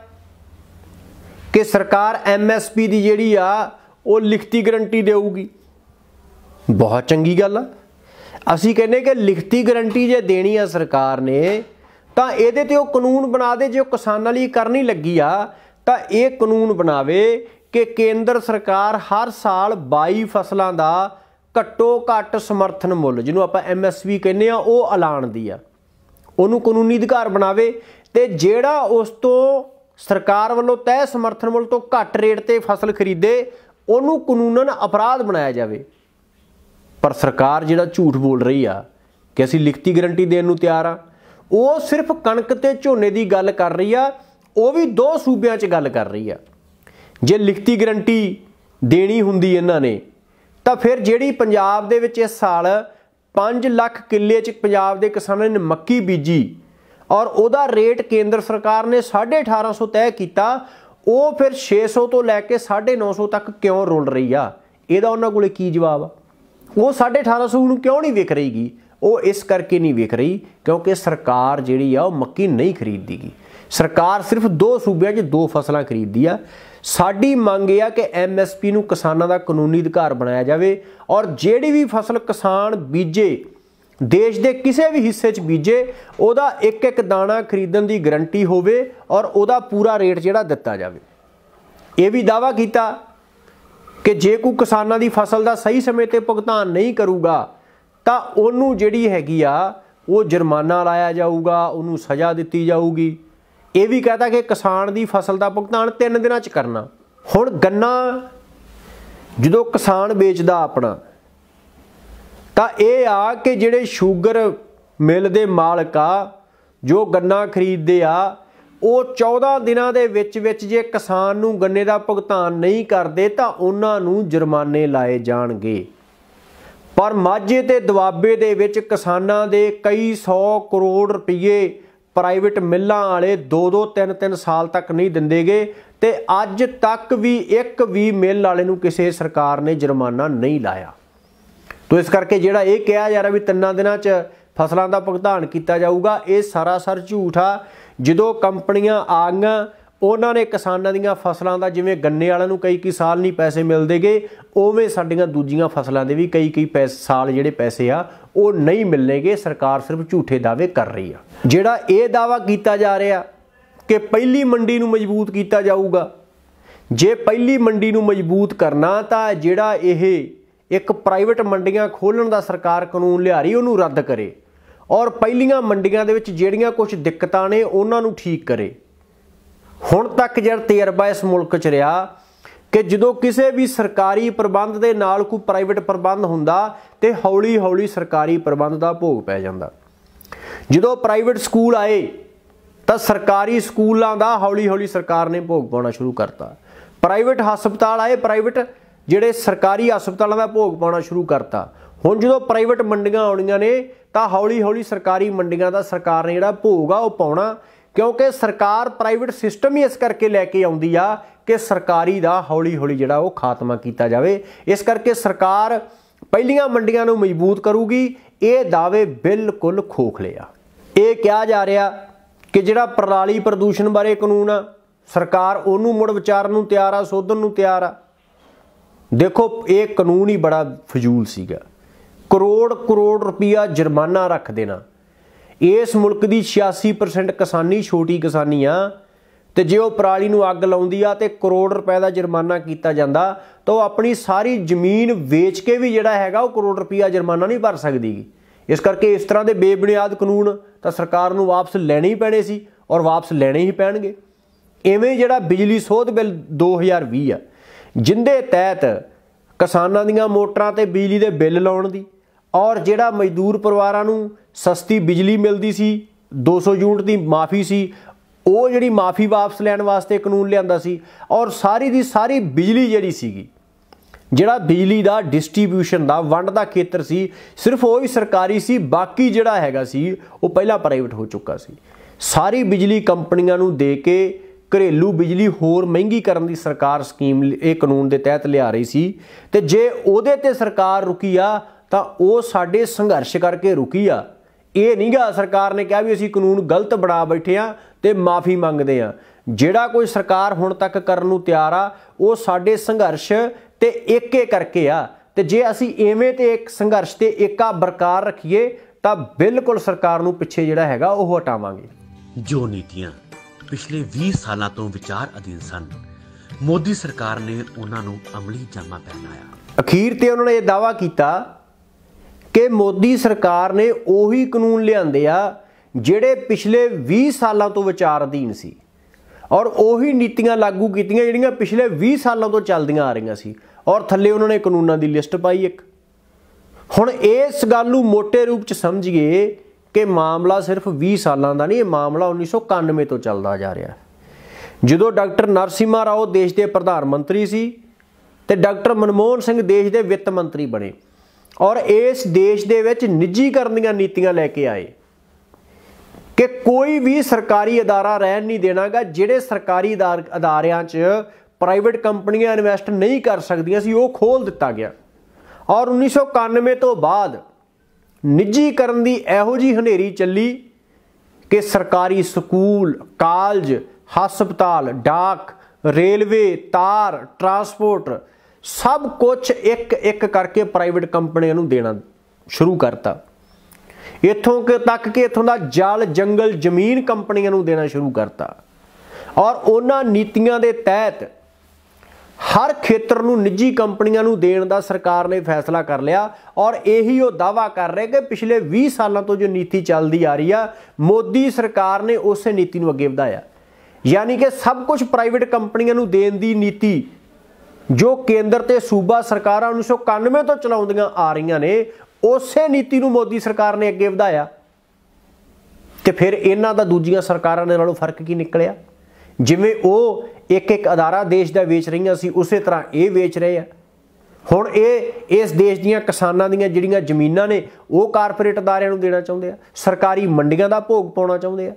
ਕਿ ਸਰਕਾਰ ਐਮਐਸਪੀ ਦੀ ਜਿਹੜੀ ਆ ਉਹ ਲਿਖਤੀ ਗਰੰਟੀ ਦੇਊਗੀ ਬਹੁਤ ਚੰਗੀ ਗੱਲ ਆ ਅਸੀਂ ਕਹਿੰਦੇ ਕਿ ਲਿਖਤੀ ਗਰੰਟੀ ਜੇ ਦੇਣੀ ਆ ਸਰਕਾਰ ਨੇ ਤਾਂ ਇਹਦੇ ਤੇ ਉਹ ਕਾਨੂੰਨ ਬਣਾ ਦੇ ਜੇ ਉਹ ਕਿਸਾਨਾਂ ਲਈ ਕਰਨੀ ਲੱਗੀ ਆ ਤਾਂ ਇਹ ਕਾਨੂੰਨ ਬਣਾਵੇ ਕਿ ਕੇਂਦਰ ਸਰਕਾਰ ਹਰ ਸਾਲ 22 ਫਸਲਾਂ ਦਾ ਘੱਟੋ ਘੱਟ ਸਮਰਥਨ ਮੁੱਲ ਜਿਹਨੂੰ ਆਪਾਂ ਐਮਐਸਪੀ ਕਹਿੰਦੇ ਆ ਉਹ ਐਲਾਨ ਦੀ ਆ ਉਹਨੂੰ ਕਾਨੂੰਨੀ ਅਧਿਕਾਰ ਬਣਾਵੇ ਤੇ ਜਿਹੜਾ ਉਸ ਤੋਂ ਸਰਕਾਰ ਵੱਲੋਂ ਤੈਅ ਸਮਰਥਨ ਮੁੱਲ ਤੋਂ ਘੱਟ ਰੇਟ ਤੇ ਫਸਲ ਖਰੀਦੇ ਉਹਨੂੰ ਕਾਨੂੰਨਨ ਅਪਰਾਧ ਬਣਾਇਆ ਜਾਵੇ ਪਰ ਸਰਕਾਰ ਜਿਹੜਾ ਝੂਠ ਬੋਲ ਰਹੀ ਆ ਕਿ ਅਸੀਂ ਲਿਖਤੀ ਗਾਰੰਟੀ ਦੇਣ ਨੂੰ ਤਿਆਰ ਆ ਉਹ ਸਿਰਫ ਕਣਕ ਤੇ ਝੋਨੇ ਦੀ ਗੱਲ ਕਰ ਰਹੀ ਆ ਉਹ ਵੀ ਦੋ ਸੂਬਿਆਂ 'ਚ ਗੱਲ ਕਰ ਰਹੀ ਆ ਜੇ ਲਿਖਤੀ ਗਾਰੰਟੀ ਦੇਣੀ ਹੁੰਦੀ ਇਹਨਾਂ ਨੇ ਤਾਂ ਫਿਰ ਜਿਹੜੀ ਪੰਜਾਬ ਦੇ ਵਿੱਚ ਇਸ ਸਾਲ 5 ਲੱਖ ਕਿੱਲੇ 'ਚ ਪੰਜਾਬ ਦੇ ਕਿਸਾਨਾਂ ਨੇ ਮੱਕੀ ਬੀਜੀ ਔਰ ਉਹਦਾ ਰੇਟ ਕੇਂਦਰ ਸਰਕਾਰ ਨੇ 1850 ਤੈਅ ਕੀਤਾ ਉਹ ਫਿਰ 600 ਤੋਂ ਲੈ ਕੇ 950 ਤੱਕ ਕਿਉਂ ਰੁਲ ਰਹੀ ਆ ਇਹਦਾ ਉਹਨਾਂ ਕੋਲੇ ਕੀ ਜਵਾਬ ਆ ਉਹ 1850 ਨੂੰ ਕਿਉਂ ਨਹੀਂ ਵਿਕ ਰਹੀਗੀ ਉਹ ਇਸ ਕਰਕੇ ਨਹੀਂ ਵਿਕ ਰਹੀ ਕਿਉਂਕਿ ਸਰਕਾਰ ਜਿਹੜੀ ਆ ਉਹ ਮੱਕੀ ਨਹੀਂ ਖਰੀਦਦੀਗੀ ਸਰਕਾਰ ਸਿਰਫ ਦੋ ਸੂਬਿਆਂ 'ਚ ਦੋ ਫਸਲਾਂ ਖਰੀਦਦੀ ਆ ਸਾਡੀ ਮੰਗ ਇਹ ਆ ਕਿ ਐਮਐਸਪੀ ਨੂੰ ਕਿਸਾਨਾਂ ਦਾ ਕਾਨੂੰਨੀ ਅਧਿਕਾਰ ਬਣਾਇਆ ਜਾਵੇ ਔਰ ਜਿਹੜੀ ਵੀ ਫਸਲ ਕਿਸਾਨ ਬੀਜੇ ਦੇਸ਼ ਦੇ ਕਿਸੇ ਵੀ ਹਿੱਸੇ 'ਚ ਬੀਜੇ ਉਹਦਾ ਇੱਕ ਇੱਕ ਦਾਣਾ ਖਰੀਦਣ ਦੀ ਗਾਰੰਟੀ ਹੋਵੇ ਔਰ ਉਹਦਾ ਪੂਰਾ ਰੇਟ ਜਿਹੜਾ ਦਿੱਤਾ ਜਾਵੇ ਇਹ ਵੀ ਦਾਵਾ ਕੀਤਾ ਕਿ ਜੇ ਕੋਈ ਕਿਸਾਨਾਂ ਦੀ ਫਸਲ ਦਾ ਸਹੀ ਸਮੇਂ ਤੇ ਭੁਗਤਾਨ ਨਹੀਂ ਕਰੂਗਾ ਤਾਂ ਉਹਨੂੰ ਜਿਹੜੀ ਹੈਗੀ ਆ ਉਹ ਜੁਰਮਾਨਾ ਲਾਇਆ ਜਾਊਗਾ ਉਹਨੂੰ ਸਜ਼ਾ ਦਿੱਤੀ ਜਾਊਗੀ ਇਹ ਵੀ ਕਹਤਾ ਕਿ ਕਿਸਾਨ ਦੀ ਫਸਲ ਦਾ ਭੁਗਤਾਨ 3 ਦਿਨਾਂ 'ਚ ਕਰਨਾ ਹੁਣ ਗੰਨਾ ਜਦੋਂ ਕਿਸਾਨ ਵੇਚਦਾ ਆਪਣਾ ਤਾਂ ਇਹ ਆ ਕਿ ਜਿਹੜੇ ਸ਼ੂਗਰ ਮਿਲ ਦੇ ਮਾਲਕ ਆ ਜੋ ਗੰਨਾ ਖਰੀਦਦੇ ਆ ਉਹ 14 ਦਿਨਾਂ ਦੇ ਵਿੱਚ ਵਿੱਚ ਜੇ ਕਿਸਾਨ ਨੂੰ ਗੰਨੇ ਦਾ ਭੁਗਤਾਨ ਨਹੀਂ ਕਰਦੇ ਤਾਂ ਉਹਨਾਂ ਨੂੰ ਜੁਰਮਾਨੇ ਲਾਏ ਜਾਣਗੇ ਪਰ ਮਾਝੇ ਤੇ ਦੁਆਬੇ ਦੇ ਵਿੱਚ ਕਿਸਾਨਾਂ ਦੇ ਕਈ 100 ਕਰੋੜ ਰੁਪਏ ਪ੍ਰਾਈਵੇਟ ਮਿੱਲਾਂ ਵਾਲੇ 2-2 3-3 ਸਾਲ ਤੱਕ ਨਹੀਂ ਦਿੰਦੇਗੇ ਤੇ ਅੱਜ ਤੱਕ ਵੀ ਇੱਕ ਵੀ ਮਿੱਲ ਵਾਲੇ ਨੂੰ ਕਿਸੇ ਸਰਕਾਰ ਨੇ ਜੁਰਮਾਨਾ ਨਹੀਂ ਲਾਇਆ ਤੋ ਇਸ ਕਰਕੇ ਜਿਹੜਾ ਇਹ ਕਿਹਾ ਜਾ ਰਿਹਾ ਵੀ ਤਿੰਨਾਂ ਦਿਨਾਂ 'ਚ ਫਸਲਾਂ ਦਾ ਭੁਗਤਾਨ ਕੀਤਾ ਜਾਊਗਾ ਇਹ ਸਾਰਾ ਸਰ ਝੂਠ ਆ ਜਦੋਂ ਕੰਪਨੀਆਂ ਆਈਆਂ ਉਹਨਾਂ ਨੇ ਕਿਸਾਨਾਂ ਦੀਆਂ ਫਸਲਾਂ ਦਾ ਜਿਵੇਂ ਗੰਨੇ ਵਾਲਿਆਂ ਨੂੰ ਕਈ ਕਈ ਸਾਲ ਨਹੀਂ ਪੈਸੇ ਮਿਲਦੇਗੇ ਉਵੇਂ ਸਾਡੀਆਂ ਦੂਜੀਆਂ ਫਸਲਾਂ ਦੇ ਵੀ ਕਈ ਕਈ ਸਾਲ ਜਿਹੜੇ ਪੈਸੇ ਆ ਉਹ ਨਹੀਂ ਮਿਲਣਗੇ ਸਰਕਾਰ ਸਿਰਫ ਝੂਠੇ ਦਾਅਵੇ ਕਰ ਰਹੀ ਆ ਜਿਹੜਾ ਇਹ ਦਾਵਾ ਕੀਤਾ ਜਾ ਰਿਹਾ ਕਿ ਪਹਿਲੀ ਮੰਡੀ ਨੂੰ ਮਜ਼ਬੂਤ ਕੀਤਾ ਜਾਊਗਾ ਜੇ ਪਹਿਲੀ ਮੰਡੀ ਨੂੰ ਮਜ਼ਬੂਤ ਕਰਨਾ ਤਾਂ ਜਿਹੜਾ ਇਹ ਇੱਕ ਪ੍ਰਾਈਵੇਟ ਮੰਡੀਆਂ ਖੋਲਣ ਦਾ ਸਰਕਾਰ ਕਾਨੂੰਨ ਲਿਆਰੀ ਉਹਨੂੰ ਰੱਦ ਕਰੇ ਔਰ ਪਹਿਲੀਆਂ ਮੰਡੀਆਂ ਦੇ ਵਿੱਚ ਜਿਹੜੀਆਂ ਕੁਝ ਦਿੱਕਤਾਂ ਨੇ ਉਹਨਾਂ ਨੂੰ ਠੀਕ ਕਰੇ ਹੁਣ ਤੱਕ ਜਿਹੜਾ ਤਜਰਬਾ ਇਸ ਮੁਲਕ 'ਚ ਰਿਹਾ ਕਿ ਜਦੋਂ ਕਿਸੇ ਵੀ ਸਰਕਾਰੀ ਪ੍ਰਬੰਧ ਦੇ ਨਾਲ ਕੋਈ ਪ੍ਰਾਈਵੇਟ ਪ੍ਰਬੰਧ ਹੁੰਦਾ ਤੇ ਹੌਲੀ-ਹੌਲੀ ਸਰਕਾਰੀ ਪ੍ਰਬੰਧ ਦਾ ਭੋਗ ਪੈ ਜਾਂਦਾ ਜਦੋਂ ਪ੍ਰਾਈਵੇਟ ਸਕੂਲ ਆਏ ਤਾਂ ਸਰਕਾਰੀ ਸਕੂਲਾਂ ਦਾ ਹੌਲੀ-ਹੌਲੀ ਸਰਕਾਰ ਨੇ ਭੋਗ ਪਾਉਣਾ ਸ਼ੁਰੂ ਕਰਤਾ ਪ੍ਰਾਈਵੇਟ ਹਸਪਤਾਲ ਆਏ ਪ੍ਰਾਈਵੇਟ ਜਿਹੜੇ ਸਰਕਾਰੀ ਹਸਪਤਾਲਾਂ ਦਾ ਭੋਗ ਪਾਉਣਾ ਸ਼ੁਰੂ ਕਰਤਾ ਹੁਣ ਜਦੋਂ ਪ੍ਰਾਈਵੇਟ ਮੰਡੀਆਂ ਆਉਣੀਆਂ ਨੇ ਤਾਂ ਹੌਲੀ-ਹੌਲੀ ਸਰਕਾਰੀ ਮੰਡੀਆਂ ਦਾ ਸਰਕਾਰ ਨੇ ਜਿਹੜਾ ਭੋਗ ਆ ਉਹ ਪਾਉਣਾ ਕਿਉਂਕਿ ਸਰਕਾਰ ਪ੍ਰਾਈਵੇਟ ਸਿਸਟਮ ਹੀ ਇਸ ਕਰਕੇ ਲੈ ਕੇ ਆਉਂਦੀ ਆ ਕਿ ਸਰਕਾਰੀ ਦਾ ਹੌਲੀ-ਹੌਲੀ ਜਿਹੜਾ ਉਹ ਖਾਤਮਾ ਕੀਤਾ ਜਾਵੇ ਇਸ ਕਰਕੇ ਸਰਕਾਰ ਪਹਿਲੀਆਂ ਮੰਡੀਆਂ ਨੂੰ ਮਜ਼ਬੂਤ ਕਰੂਗੀ ਇਹ ਦਾਅਵੇ ਬਿਲਕੁਲ ਖੋਖਲੇ ਆ ਇਹ ਕਿਹਾ ਜਾ ਰਿਹਾ ਕਿ ਜਿਹੜਾ ਪ੍ਰਣਾਲੀ ਪ੍ਰਦੂਸ਼ਣ ਬਾਰੇ ਕਾਨੂੰਨ ਆ ਸਰਕਾਰ ਉਹਨੂੰ ਮੁੜ ਵਿਚਾਰਨ ਨੂੰ ਤਿਆਰ ਆ ਸੋਧਣ ਨੂੰ ਤਿਆਰ ਆ ਦੇਖੋ ਇਹ ਕਾਨੂੰਨ ਹੀ ਬੜਾ ਫਜ਼ੂਲ ਸੀਗਾ ਕਰੋੜ ਕਰੋੜ ਰੁਪਇਆ ਜੁਰਮਾਨਾ ਰੱਖ ਦੇਣਾ ਇਸ ਮੁਲਕ ਦੀ 86% ਕਿਸਾਨੀ ਛੋਟੀ ਕਿਸਾਨੀ ਆ ਤੇ ਜੇ ਉਹ ਪਰਾਲੀ ਨੂੰ ਅੱਗ ਲਾਉਂਦੀ ਆ ਤੇ ਕਰੋੜ ਰੁਪਏ ਦਾ ਜੁਰਮਾਨਾ ਕੀਤਾ ਜਾਂਦਾ ਤਾਂ ਉਹ ਆਪਣੀ ਸਾਰੀ ਜ਼ਮੀਨ ਵੇਚ ਕੇ ਵੀ ਜਿਹੜਾ ਹੈਗਾ ਉਹ ਕਰੋੜ ਰੁਪਇਆ ਜੁਰਮਾਨਾ ਨਹੀਂ ਭਰ ਸਕਦੀਗੀ ਇਸ ਕਰਕੇ ਇਸ ਤਰ੍ਹਾਂ ਦੇ ਬੇਬੁਨਿਆਦ ਕਾਨੂੰਨ ਤਾਂ ਸਰਕਾਰ ਨੂੰ ਵਾਪਸ ਲੈਣੇ ਹੀ ਪੈਣੇ ਸੀ ਔਰ ਵਾਪਸ ਲੈਣੇ ਹੀ ਪੈਣਗੇ ਐਵੇਂ ਜਿਹੜਾ ਬਿਜਲੀ ਸੋਧ ਬਿੱਲ 2020 ਆ ਜਿੰਦੇ ਤਹਿਤ ਕਿਸਾਨਾਂ ਦੀਆਂ ਮੋਟਰਾਂ ਤੇ ਬਿਜਲੀ ਦੇ ਬਿੱਲ ਲਾਉਣ ਦੀ ਔਰ ਜਿਹੜਾ ਮਜ਼ਦੂਰ ਪਰਿਵਾਰਾਂ ਨੂੰ ਸਸਤੀ ਬਿਜਲੀ ਮਿਲਦੀ ਸੀ 200 ਯੂਨਿਟ ਦੀ ਮਾਫੀ ਸੀ ਉਹ ਜਿਹੜੀ ਮਾਫੀ ਵਾਪਸ ਲੈਣ ਵਾਸਤੇ ਕਾਨੂੰਨ ਲਿਆਂਦਾ ਸੀ ਔਰ ਸਾਰੀ ਦੀ ਸਾਰੀ ਬਿਜਲੀ ਜਿਹੜੀ ਸੀਗੀ ਜਿਹੜਾ ਬਿਜਲੀ ਦਾ ਡਿਸਟ੍ਰੀਬਿਊਸ਼ਨ ਦਾ ਵੰਡ ਦਾ ਖੇਤਰ ਸੀ ਸਿਰਫ ਉਹ ਹੀ ਸਰਕਾਰੀ ਸੀ ਬਾਕੀ ਜਿਹੜਾ ਹੈਗਾ ਸੀ ਉਹ ਪਹਿਲਾਂ ਪ੍ਰਾਈਵੇਟ ਹੋ ਚੁੱਕਾ ਸੀ ਸਾਰੀ ਬਿਜਲੀ ਕੰਪਨੀਆਂ ਨੂੰ ਦੇ ਕੇ ਘਰੇਲੂ ਬਿਜਲੀ ਹੋਰ ਮਹਿੰਗੀ ਕਰਨ ਦੀ ਸਰਕਾਰ ਸਕੀਮ ਇਹ ਕਾਨੂੰਨ ਦੇ ਤਹਿਤ ਲਿਆ ਰਹੀ ਸੀ ਤੇ ਜੇ ਉਹਦੇ ਤੇ ਸਰਕਾਰ ਰੁਕੀ ਆ ਤਾਂ ਉਹ ਸਾਡੇ ਸੰਘਰਸ਼ ਕਰਕੇ ਰੁਕੀ ਆ ਇਹ ਨਹੀਂਗਾ ਸਰਕਾਰ ਨੇ ਕਿਹਾ ਵੀ ਅਸੀਂ ਕਾਨੂੰਨ ਗਲਤ ਬਣਾ ਬੈਠੇ ਆ ਤੇ ਮਾਫੀ ਮੰਗਦੇ ਆ ਜਿਹੜਾ ਕੋਈ ਸਰਕਾਰ ਹੁਣ ਤੱਕ ਕਰਨ ਨੂੰ ਤਿਆਰ ਆ ਉਹ ਸਾਡੇ ਸੰਘਰਸ਼ ਤੇ ਏਕੇ ਕਰਕੇ ਆ ਤੇ ਜੇ ਅਸੀਂ ਐਵੇਂ ਤੇ ਇੱਕ ਸੰਘਰਸ਼ ਤੇ ਏਕਾ ਬਰਕਰਾਰ ਰੱਖੀਏ ਤਾਂ ਬਿਲਕੁਲ ਸਰਕਾਰ ਨੂੰ ਪਿੱਛੇ ਜਿਹੜਾ ਹੈਗਾ ਉਹ ਹਟਾਵਾਂਗੇ ਜੋ ਨੀਤੀਆਂ ਪਿਛਲੇ 20 ਸਾਲਾਂ ਤੋਂ ਵਿਚਾਰ ਅਧੀਨ ਸਨ ਮੋਦੀ ਸਰਕਾਰ ਨੇ ਉਹਨਾਂ ਨੂੰ ਅਮਲੀ ਜਾਮਾ ਪਹਿਨਾਇਆ ਅਖੀਰ ਤੇ ਉਹਨਾਂ ਨੇ ਇਹ ਦਾਵਾ ਕੀਤਾ ਕਿ ਮੋਦੀ ਸਰਕਾਰ ਨੇ ਉਹੀ ਕਾਨੂੰਨ ਲਿਆਂਦੇ ਆ ਜਿਹੜੇ ਪਿਛਲੇ 20 ਸਾਲਾਂ ਤੋਂ ਵਿਚਾਰ ਅਧੀਨ ਸੀ ਔਰ ਉਹੀ ਨੀਤੀਆਂ ਲਾਗੂ ਕੀਤੀਆਂ ਜਿਹੜੀਆਂ ਪਿਛਲੇ 20 ਸਾਲਾਂ ਤੋਂ ਚੱਲਦੀਆਂ ਆ ਰਹੀਆਂ ਸੀ ਔਰ ਥੱਲੇ ਉਹਨਾਂ ਨੇ ਕਾਨੂੰਨਾਂ ਦੀ ਲਿਸਟ ਪਾਈ ਇੱਕ ਹੁਣ ਇਸ ਗੱਲ ਨੂੰ ਮੋٹے ਰੂਪ ਚ ਸਮਝੀਏ ਕਿ ਮਾਮਲਾ ਸਿਰਫ 20 ਸਾਲਾਂ ਦਾ ਨਹੀਂ ਇਹ ਮਾਮਲਾ 1991 ਤੋਂ ਚੱਲਦਾ ਜਾ ਰਿਹਾ ਜਦੋਂ ਡਾਕਟਰ ਨਰਸਿਮਾ ਰਾਓ ਦੇਸ਼ ਦੇ ਪ੍ਰਧਾਨ ਮੰਤਰੀ ਸੀ ਤੇ ਡਾਕਟਰ ਮਨਮੋਹਨ ਸਿੰਘ ਦੇਸ਼ ਦੇ ਵਿੱਤ ਮੰਤਰੀ ਬਣੇ ਔਰ ਇਸ ਦੇਸ਼ ਦੇ ਵਿੱਚ ਨਿੱਜੀਕਰਨ ਦੀਆਂ ਨੀਤੀਆਂ ਲੈ ਕੇ ਆਏ ਕਿ ਕੋਈ ਵੀ ਸਰਕਾਰੀ ਅਦਾਰਾ ਰਹਿਣ ਨਹੀਂ ਦੇਣਾਗਾ ਜਿਹੜੇ ਸਰਕਾਰੀ ਅਦਾਰਿਆਂ 'ਚ ਪ੍ਰਾਈਵੇਟ ਕੰਪਨੀਆਂ ਇਨਵੈਸਟ ਨਹੀਂ ਕਰ ਸਕਦੀਆਂ ਸੀ ਉਹ ਖੋਲ ਦਿੱਤਾ ਗਿਆ ਔਰ 1991 ਤੋਂ ਬਾਅਦ ਨਿੱਜੀਕਰਨ ਦੀ ਇਹੋ ਜੀ ਹਨੇਰੀ ਚੱਲੀ ਕਿ ਸਰਕਾਰੀ ਸਕੂਲ ਕਾਲਜ ਹਸਪਤਾਲ ਡਾਕ ਰੇਲਵੇ ਤਾਰ ਟਰਾਂਸਪੋਰਟ ਸਭ ਕੁਝ ਇੱਕ ਇੱਕ ਕਰਕੇ ਪ੍ਰਾਈਵੇਟ ਕੰਪਨੀਆਂ ਨੂੰ ਦੇਣਾ ਸ਼ੁਰੂ ਕਰਤਾ ਇੱਥੋਂ ਕਿ ਤੱਕ ਕਿ ਇੱਥੋਂ ਦਾ ਜਲ ਜੰਗਲ ਜ਼ਮੀਨ ਕੰਪਨੀਆਂ ਨੂੰ ਦੇਣਾ ਸ਼ੁਰੂ ਕਰਤਾ ਔਰ ਉਹਨਾਂ ਨੀਤੀਆਂ ਦੇ ਤਹਿਤ ਹਰ ਖੇਤਰ ਨੂੰ ਨਿੱਜੀ ਕੰਪਨੀਆਂ ਨੂੰ ਦੇਣ ਦਾ ਸਰਕਾਰ ਨੇ ਫੈਸਲਾ ਕਰ ਲਿਆ ਔਰ ਇਹੀ ਉਹ ਦਾਵਾ ਕਰ ਰਹੇ ਕਿ ਪਿਛਲੇ 20 ਸਾਲਾਂ ਤੋਂ ਜੋ ਨੀਤੀ ਚੱਲਦੀ ਆ ਰਹੀ ਆ ਮੋਦੀ ਸਰਕਾਰ ਨੇ ਉਸੇ ਨੀਤੀ ਨੂੰ ਅੱਗੇ ਵਧਾਇਆ ਯਾਨੀ ਕਿ ਸਭ ਕੁਝ ਪ੍ਰਾਈਵੇਟ ਕੰਪਨੀਆਂ ਨੂੰ ਦੇਣ ਦੀ ਨੀਤੀ ਜੋ ਕੇਂਦਰ ਤੇ ਸੂਬਾ ਸਰਕਾਰਾਂ 1991 ਤੋਂ ਚਲਾਉਂਦੀਆਂ ਆ ਰਹੀਆਂ ਨੇ ਉਸੇ ਨੀਤੀ ਨੂੰ ਮੋਦੀ ਸਰਕਾਰ ਨੇ ਅੱਗੇ ਵਧਾਇਆ ਤੇ ਫਿਰ ਇਹਨਾਂ ਦਾ ਦੂਜੀਆਂ ਸਰਕਾਰਾਂ ਦੇ ਨਾਲੋਂ ਫਰਕ ਕੀ ਨਿਕਲਿਆ ਜਿਵੇਂ ਉਹ ਇੱਕ ਇੱਕ ਅਦਾਰਾ ਦੇਸ਼ ਦਾ ਵੇਚ ਰਹੀਆਂ ਸੀ ਉਸੇ ਤਰ੍ਹਾਂ ਇਹ ਵੇਚ ਰਹੇ ਆ ਹੁਣ ਇਹ ਇਸ ਦੇਸ਼ ਦੀਆਂ ਕਿਸਾਨਾਂ ਦੀਆਂ ਜਿਹੜੀਆਂ ਜ਼ਮੀਨਾਂ ਨੇ ਉਹ ਕਾਰਪੋਰੇਟ ਅਦਾਰਿਆਂ ਨੂੰ ਦੇਣਾ ਚਾਹੁੰਦੇ ਆ ਸਰਕਾਰੀ ਮੰਡੀਆਂ ਦਾ ਭੋਗ ਪਾਉਣਾ ਚਾਹੁੰਦੇ ਆ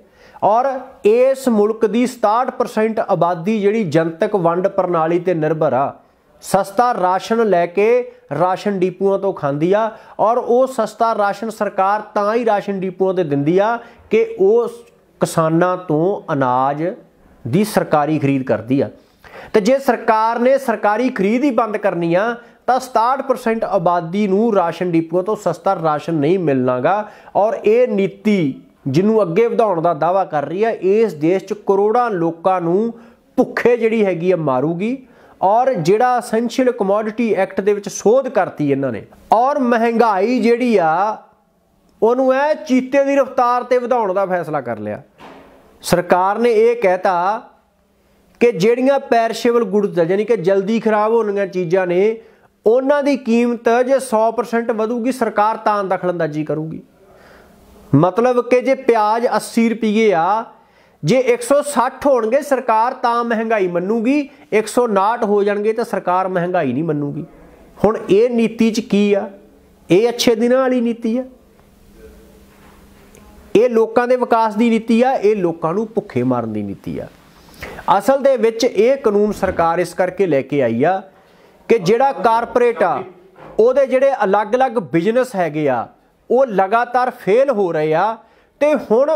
ਔਰ ਇਸ ਮੁਲਕ ਦੀ 67% ਆਬਾਦੀ ਜਿਹੜੀ ਜਨਤਕ ਵੰਡ ਪ੍ਰਣਾਲੀ ਤੇ ਨਿਰਭਰ ਆ ਸਸਤਾ ਰਾਸ਼ਨ ਲੈ ਕੇ ਰਾਸ਼ਨ ਡੀਪੂਆਂ ਤੋਂ ਖਾਂਦੀ ਆ ਔਰ ਉਹ ਸਸਤਾ ਰਾਸ਼ਨ ਸਰਕਾਰ ਤਾਂ ਹੀ ਰਾਸ਼ਨ ਡੀਪੂਆਂ ਤੇ ਦਿੰਦੀ ਆ ਕਿ ਉਹ ਕਿਸਾਨਾਂ ਤੋਂ ਅਨਾਜ ਦੀ ਸਰਕਾਰੀ ਖਰੀਦ ਕਰਦੀ ਆ ਤੇ ਜੇ ਸਰਕਾਰ ਨੇ ਸਰਕਾਰੀ ਖਰੀਦ ਹੀ ਬੰਦ ਕਰਨੀ ਆ ਤਾਂ 67% ਆਬਾਦੀ ਨੂੰ ਰਾਸ਼ਨ ਡਿਪੂਆਂ ਤੋਂ ਸਸਤਾ ਰਾਸ਼ਨ ਨਹੀਂ ਮਿਲਣਾਗਾ ਔਰ ਇਹ ਨੀਤੀ ਜਿਹਨੂੰ ਅੱਗੇ ਵਧਾਉਣ ਦਾ ਦਾਵਾ ਕਰ ਰਹੀ ਆ ਇਸ ਦੇਸ਼ 'ਚ ਕਰੋੜਾਂ ਲੋਕਾਂ ਨੂੰ ਭੁੱਖੇ ਜਿਹੜੀ ਹੈਗੀ ਆ ਮਾਰੂਗੀ ਔਰ ਜਿਹੜਾ ਅਸੈਂਸ਼ੀਅਲ ਕਮੋਡਿਟੀ ਐਕਟ ਦੇ ਵਿੱਚ ਸੋਧ ਕਰਤੀ ਇਹਨਾਂ ਨੇ ਔਰ ਮਹਿੰਗਾਈ ਜਿਹੜੀ ਆ ਉਹਨੂੰ ਐ ਚੀਤੇ ਦੀ ਰਫ਼ਤਾਰ ਤੇ ਵਧਾਉਣ ਦਾ ਫੈਸਲਾ ਕਰ ਲਿਆ ਸਰਕਾਰ ਨੇ ਇਹ ਕਹਿਤਾ ਕਿ ਜਿਹੜੀਆਂ ਪੈਰਸ਼ੇਬਲ ਗੁੱਡਸ ਯਾਨੀ ਕਿ ਜਲਦੀ ਖਰਾਬ ਹੋਣਗੀਆਂ ਚੀਜ਼ਾਂ ਨੇ ਉਹਨਾਂ ਦੀ ਕੀਮਤ ਜੇ 100% ਵਧੂਗੀ ਸਰਕਾਰ ਤਾਂ ਦਖਲਅੰਦਾਜ਼ੀ ਕਰੂਗੀ ਮਤਲਬ ਕਿ ਜੇ ਪਿਆਜ਼ 80 ਰੁਪਏ ਆ ਜੇ 160 ਹੋਣਗੇ ਸਰਕਾਰ ਤਾਂ ਮਹਿੰਗਾਈ ਮੰਨੂਗੀ 159 ਹੋ ਜਾਣਗੇ ਤਾਂ ਸਰਕਾਰ ਮਹਿੰਗਾਈ ਨਹੀਂ ਮੰਨੂਗੀ ਹੁਣ ਇਹ ਨੀਤੀ 'ਚ ਕੀ ਆ ਇਹ ਅੱਛੇ ਦਿਨਾਂ ਵਾਲੀ ਨੀਤੀ ਆ ਇਹ ਲੋਕਾਂ ਦੇ ਵਿਕਾਸ ਦੀ ਨੀਤੀ ਆ ਇਹ ਲੋਕਾਂ ਨੂੰ ਭੁੱਖੇ ਮਾਰਨ ਦੀ ਨੀਤੀ ਆ ਅਸਲ ਦੇ ਵਿੱਚ ਇਹ ਕਾਨੂੰਨ ਸਰਕਾਰ ਇਸ ਕਰਕੇ ਲੈ ਕੇ ਆਈ ਆ ਕਿ ਜਿਹੜਾ ਕਾਰਪੋਰੇਟ ਆ ਉਹਦੇ ਜਿਹੜੇ ਅਲੱਗ-ਅਲੱਗ ਬਿਜ਼ਨਸ ਹੈਗੇ ਆ ਉਹ ਲਗਾਤਾਰ ਫੇਲ ਹੋ ਰਹੇ ਆ ਤੇ ਹੁਣ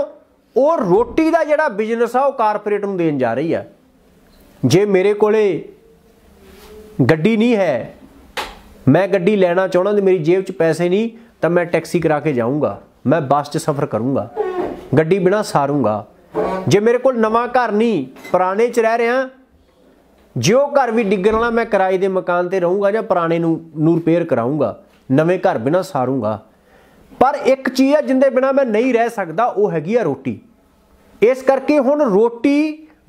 ਉਹ ਰੋਟੀ ਦਾ ਜਿਹੜਾ ਬਿਜ਼ਨਸ ਆ ਉਹ ਕਾਰਪੋਰੇਟ ਨੂੰ ਦੇਣ ਜਾ ਰਹੀ ਆ ਜੇ ਮੇਰੇ ਕੋਲੇ ਗੱਡੀ ਨਹੀਂ ਹੈ ਮੈਂ ਗੱਡੀ ਲੈਣਾ ਚਾਹਣਾ ਤੇ ਮੇਰੀ ਜੇਬ 'ਚ ਪੈਸੇ ਨਹੀਂ ਤਾਂ ਮੈਂ ਟੈਕਸੀ ਕਰਾ ਕੇ ਜਾਊਂਗਾ ਮੈਂ ਬੱਸ 'ਚ ਸਫ਼ਰ ਕਰੂੰਗਾ ਗੱਡੀ ਬਿਨਾ ਸਾਰੂੰਗਾ ਜੇ ਮੇਰੇ ਕੋਲ ਨਵਾਂ ਘਰ ਨਹੀਂ ਪੁਰਾਣੇ 'ਚ ਰਹਿ ਰਿਹਾ ਜੇ ਉਹ ਘਰ ਵੀ ਡਿੱਗਣ ਵਾਲਾ ਮੈਂ ਕਿਰਾਏ ਦੇ ਮਕਾਨ ਤੇ ਰਹੂੰਗਾ ਜਾਂ ਪੁਰਾਣੇ ਨੂੰ ਨੂੰ ਰਿਪੇਅਰ ਕਰਾਉਂਗਾ ਨਵੇਂ ਘਰ ਬਿਨਾ ਸਾਰੂੰਗਾ ਪਰ ਇੱਕ ਚੀਜ਼ ਹੈ ਜਿੰਦੇ ਬਿਨਾ ਮੈਂ ਨਹੀਂ ਰਹਿ ਸਕਦਾ ਉਹ ਹੈਗੀ ਆ ਰੋਟੀ ਇਸ ਕਰਕੇ ਹੁਣ ਰੋਟੀ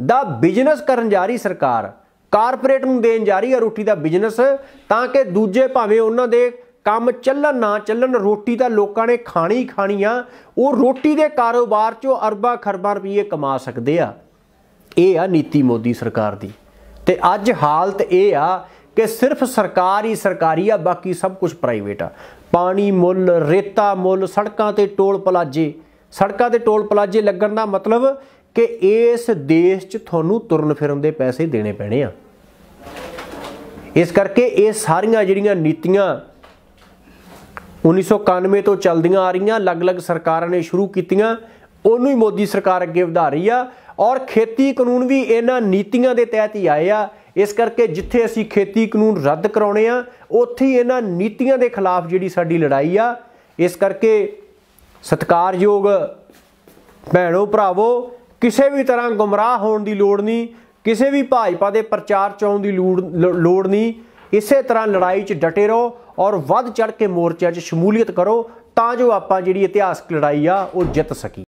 ਦਾ ਬਿਜ਼ਨਸ ਕਰਨ ਜਾ ਰਹੀ ਸਰਕਾਰ ਕਾਰਪੋਰੇਟ ਨੂੰ ਦੇਣ ਜਾ ਰਹੀ ਹੈ ਰੋਟੀ ਦਾ ਬਿਜ਼ਨਸ ਤਾਂ ਕਿ ਦੂਜੇ ਭਾਵੇਂ ਉਹਨਾਂ ਦੇ ਕੰਮ ਚੱਲਣ ਨਾ ਚੱਲਣ ਰੋਟੀ ਤਾਂ ਲੋਕਾਂ ਨੇ ਖਾਣੀ ਖਾਣੀ ਆ ਉਹ ਰੋਟੀ ਦੇ ਕਾਰੋਬਾਰ 'ਚੋਂ ਅਰਬਾਂ ਖਰਬਾਂ ਰੁਪਏ ਕਮਾ ਸਕਦੇ ਆ ਇਹ ਆ ਨੀਤੀ ਮੋਦੀ ਸਰਕਾਰ ਦੀ ਤੇ ਅੱਜ ਹਾਲਤ ਇਹ ਆ ਕਿ ਸਿਰਫ ਸਰਕਾਰ ਹੀ ਸਰਕਾਰੀ ਆ ਬਾਕੀ ਸਭ ਕੁਝ ਪ੍ਰਾਈਵੇਟ ਆ ਪਾਣੀ ਮੁੱਲ ਰੇਤਾ ਮੁੱਲ ਸੜਕਾਂ ਤੇ ਟੋਲ ਪਲਾਜੇ ਸੜਕਾਂ ਤੇ ਟੋਲ ਪਲਾਜੇ ਲੱਗਣ ਦਾ ਮਤਲਬ ਕਿ ਇਸ ਦੇਸ਼ 'ਚ ਤੁਹਾਨੂੰ ਤੁਰਨ ਫਿਰਨ ਦੇ ਪੈਸੇ ਦੇਣੇ ਪੈਣੇ ਆ ਇਸ ਕਰਕੇ ਇਹ ਸਾਰੀਆਂ ਜਿਹੜੀਆਂ ਨੀਤੀਆਂ 1991 ਤੋਂ ਚੱਲਦੀਆਂ ਆ ਰਹੀਆਂ ਅਲੱਗ-ਅਲੱਗ ਸਰਕਾਰਾਂ ਨੇ ਸ਼ੁਰੂ ਕੀਤੀਆਂ ਉਹਨੂੰ ਹੀ ਮੋਦੀ ਸਰਕਾਰ ਅੱਗੇ ਵਧਾ ਰਹੀ ਆ ਔਰ ਖੇਤੀ ਕਾਨੂੰਨ ਵੀ ਇਹਨਾਂ ਨੀਤੀਆਂ ਦੇ ਤਹਿਤ ਹੀ ਆਏ ਆ ਇਸ ਕਰਕੇ ਜਿੱਥੇ ਅਸੀਂ ਖੇਤੀ ਕਾਨੂੰਨ ਰੱਦ ਕਰਾਉਣੇ ਆ ਉੱਥੇ ਹੀ ਇਹਨਾਂ ਨੀਤੀਆਂ ਦੇ ਖਿਲਾਫ ਜਿਹੜੀ ਸਾਡੀ ਲੜਾਈ ਆ ਇਸ ਕਰਕੇ ਸਤਕਾਰਯੋਗ ਭੈਣੋ ਭਰਾਵੋ ਕਿਸੇ ਵੀ ਤਰ੍ਹਾਂ ਗੁੰਮਰਾਹ ਹੋਣ ਦੀ ਲੋੜ ਨਹੀਂ ਕਿਸੇ ਵੀ ਭਾਜਪਾ ਦੇ ਪ੍ਰਚਾਰ ਚਾਉਣ ਦੀ ਲੋੜ ਨਹੀਂ ਇਸੇ ਤਰ੍ਹਾਂ ਲੜਾਈ 'ਚ ਡਟੇ ਰਹੋ ਔਰ ਵੱਧ ਚੜ ਕੇ ਮੋਰਚੇ 'ਚ ਸ਼ਮੂਲੀਅਤ ਕਰੋ ਤਾਂ ਜੋ ਆਪਾਂ ਜਿਹੜੀ ਇਤਿਹਾਸਕ ਲੜਾਈ ਆ ਉਹ ਜਿੱਤ ਸਕੀ